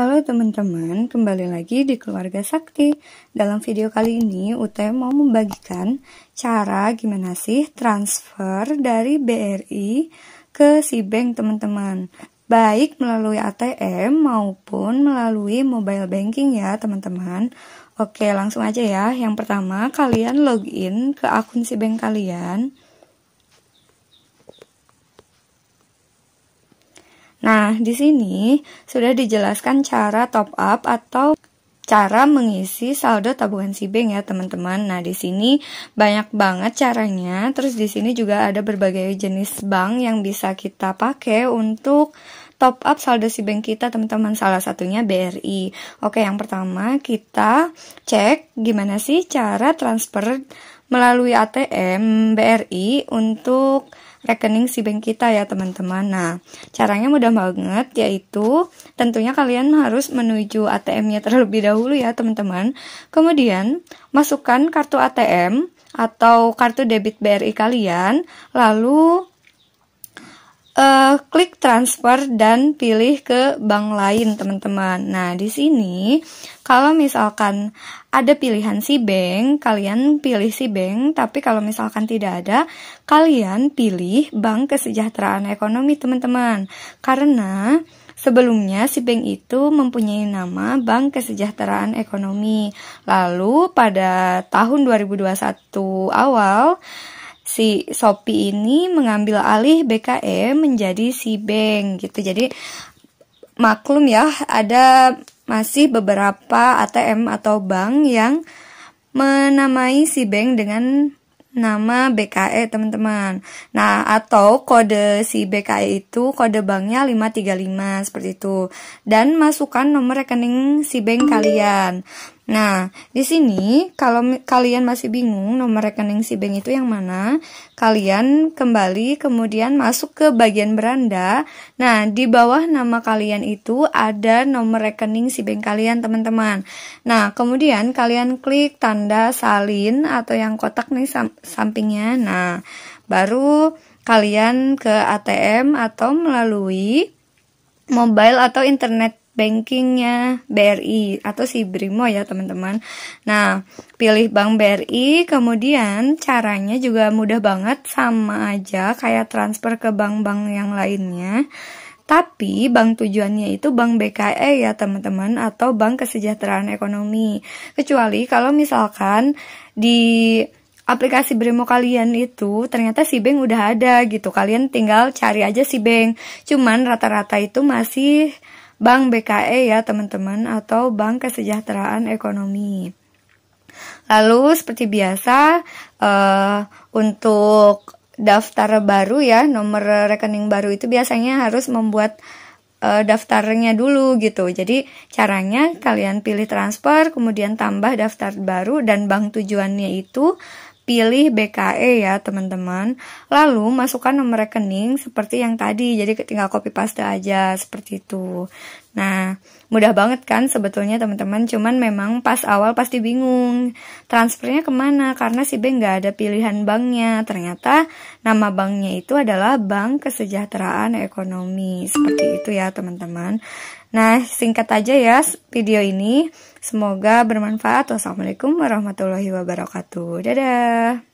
Halo teman-teman, kembali lagi di Keluarga Sakti. Dalam video kali ini, Ute mau membagikan cara gimana sih transfer dari BRI ke si bank teman-teman. Baik melalui ATM maupun melalui mobile banking ya teman-teman. Oke, langsung aja ya. Yang pertama, kalian login ke akun si bank kalian. Nah, di sini sudah dijelaskan cara top up atau cara mengisi saldo tabungan si bank ya teman-teman. Nah di sini banyak banget caranya. Terus di sini juga ada berbagai jenis bank yang bisa kita pakai untuk top up saldo si bank kita teman-teman. Salah satunya BRI. Oke yang pertama kita cek gimana sih cara transfer melalui ATM BRI untuk rekening si bank kita ya teman-teman. Nah, caranya mudah banget yaitu tentunya kalian harus menuju ATM-nya terlebih dahulu ya teman-teman. Kemudian masukkan kartu ATM atau kartu debit BRI kalian, lalu uh, klik transfer dan pilih ke bank lain, teman-teman. Nah, di sini kalau misalkan ada pilihan si bank, kalian pilih si bank, tapi kalau misalkan tidak ada, kalian pilih Bank Kesejahteraan Ekonomi, teman-teman. Karena Sebelumnya, si bank itu mempunyai nama Bank Kesejahteraan Ekonomi. Lalu, pada tahun 2021 awal, si Sopi ini mengambil alih BKM menjadi si Bank gitu. Jadi maklum ya ada masih beberapa ATM atau bank yang menamai si bank dengan nama BKE teman-teman. Nah, atau kode si BKE itu kode banknya 535 seperti itu. Dan masukkan nomor rekening si bank kalian. Nah, di sini kalau kalian masih bingung nomor rekening si bank itu yang mana, kalian kembali kemudian masuk ke bagian beranda. Nah, di bawah nama kalian itu ada nomor rekening si bank kalian, teman-teman. Nah, kemudian kalian klik tanda salin atau yang kotak nih sampingnya. Nah, baru kalian ke ATM atau melalui mobile atau internet bankingnya BRI atau si Brimo ya teman-teman. Nah, pilih bank BRI, kemudian caranya juga mudah banget sama aja kayak transfer ke bank-bank yang lainnya. Tapi bank tujuannya itu bank BKE ya teman-teman atau bank kesejahteraan ekonomi. Kecuali kalau misalkan di aplikasi Brimo kalian itu ternyata si bank udah ada gitu. Kalian tinggal cari aja si bank. Cuman rata-rata itu masih Bank BKE ya teman-teman atau Bank Kesejahteraan Ekonomi. Lalu seperti biasa uh, untuk daftar baru ya nomor rekening baru itu biasanya harus membuat uh, daftarnya dulu gitu. Jadi caranya kalian pilih transfer kemudian tambah daftar baru dan bank tujuannya itu pilih BKE ya teman-teman. Lalu masukkan nomor rekening seperti yang tadi, jadi tinggal copy paste aja seperti itu. Nah, mudah banget kan sebetulnya teman-teman, cuman memang pas awal pasti bingung. Transfernya kemana? Karena si B nggak ada pilihan banknya. Ternyata nama banknya itu adalah Bank Kesejahteraan Ekonomi. Seperti itu ya teman-teman. Nah, singkat aja ya video ini. Semoga bermanfaat. Wassalamualaikum warahmatullahi wabarakatuh. Dadah.